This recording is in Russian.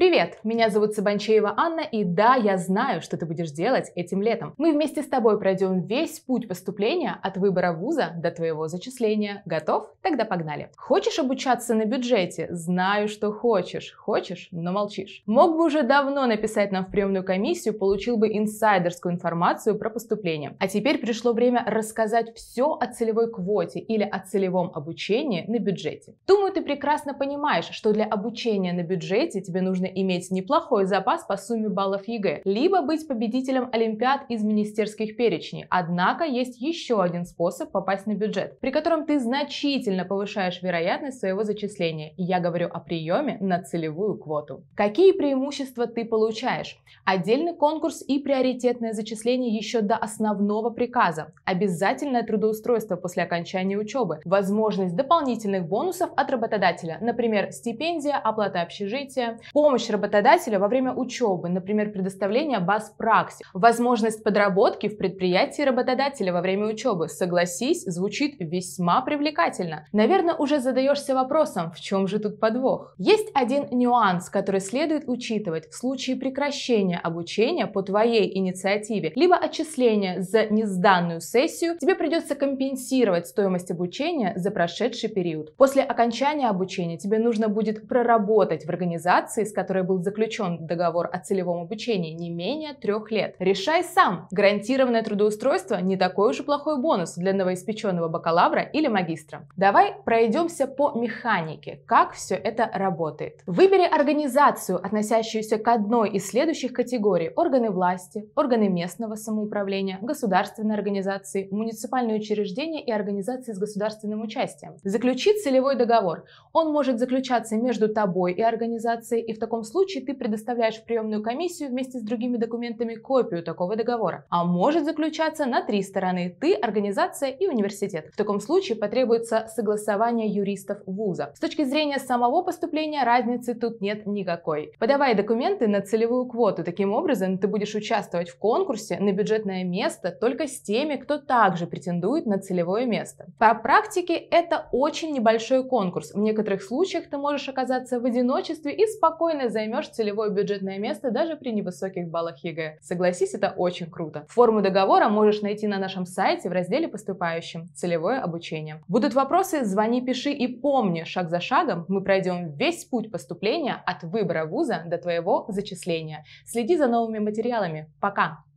Привет! Меня зовут Сабанчеева Анна, и да, я знаю, что ты будешь делать этим летом. Мы вместе с тобой пройдем весь путь поступления от выбора вуза до твоего зачисления. Готов? Тогда погнали! Хочешь обучаться на бюджете? Знаю, что хочешь. Хочешь, но молчишь. Мог бы уже давно написать нам в приемную комиссию, получил бы инсайдерскую информацию про поступление. А теперь пришло время рассказать все о целевой квоте или о целевом обучении на бюджете. Думаю, ты прекрасно понимаешь, что для обучения на бюджете тебе нужно иметь неплохой запас по сумме баллов ЕГЭ, либо быть победителем Олимпиад из министерских перечней. Однако есть еще один способ попасть на бюджет, при котором ты значительно повышаешь вероятность своего зачисления. я говорю о приеме на целевую квоту. Какие преимущества ты получаешь? Отдельный конкурс и приоритетное зачисление еще до основного приказа, обязательное трудоустройство после окончания учебы, возможность дополнительных бонусов от работодателя, например, стипендия, оплата общежития, помощь помощь работодателя во время учебы, например, предоставление баз практик, возможность подработки в предприятии работодателя во время учебы, согласись, звучит весьма привлекательно. Наверное, уже задаешься вопросом, в чем же тут подвох? Есть один нюанс, который следует учитывать в случае прекращения обучения по твоей инициативе, либо отчисления за несданную сессию, тебе придется компенсировать стоимость обучения за прошедший период. После окончания обучения тебе нужно будет проработать в организации, с которой которой был заключен договор о целевом обучении не менее трех лет. Решай сам! Гарантированное трудоустройство не такой уж и плохой бонус для новоиспеченного бакалавра или магистра. Давай пройдемся по механике, как все это работает. Выбери организацию, относящуюся к одной из следующих категорий – органы власти, органы местного самоуправления, государственные организации, муниципальные учреждения и организации с государственным участием. Заключи целевой договор. Он может заключаться между тобой и организацией, и в таком таком случае ты предоставляешь в приемную комиссию вместе с другими документами копию такого договора, а может заключаться на три стороны – ты, организация и университет. В таком случае потребуется согласование юристов вуза. С точки зрения самого поступления разницы тут нет никакой. Подавая документы на целевую квоту, таким образом ты будешь участвовать в конкурсе на бюджетное место только с теми, кто также претендует на целевое место. По практике это очень небольшой конкурс. В некоторых случаях ты можешь оказаться в одиночестве и спокойно займешь целевое бюджетное место даже при невысоких баллах ЕГЭ. Согласись, это очень круто. Форму договора можешь найти на нашем сайте в разделе «Поступающим. Целевое обучение». Будут вопросы? Звони, пиши и помни, шаг за шагом мы пройдем весь путь поступления от выбора вуза до твоего зачисления. Следи за новыми материалами. Пока!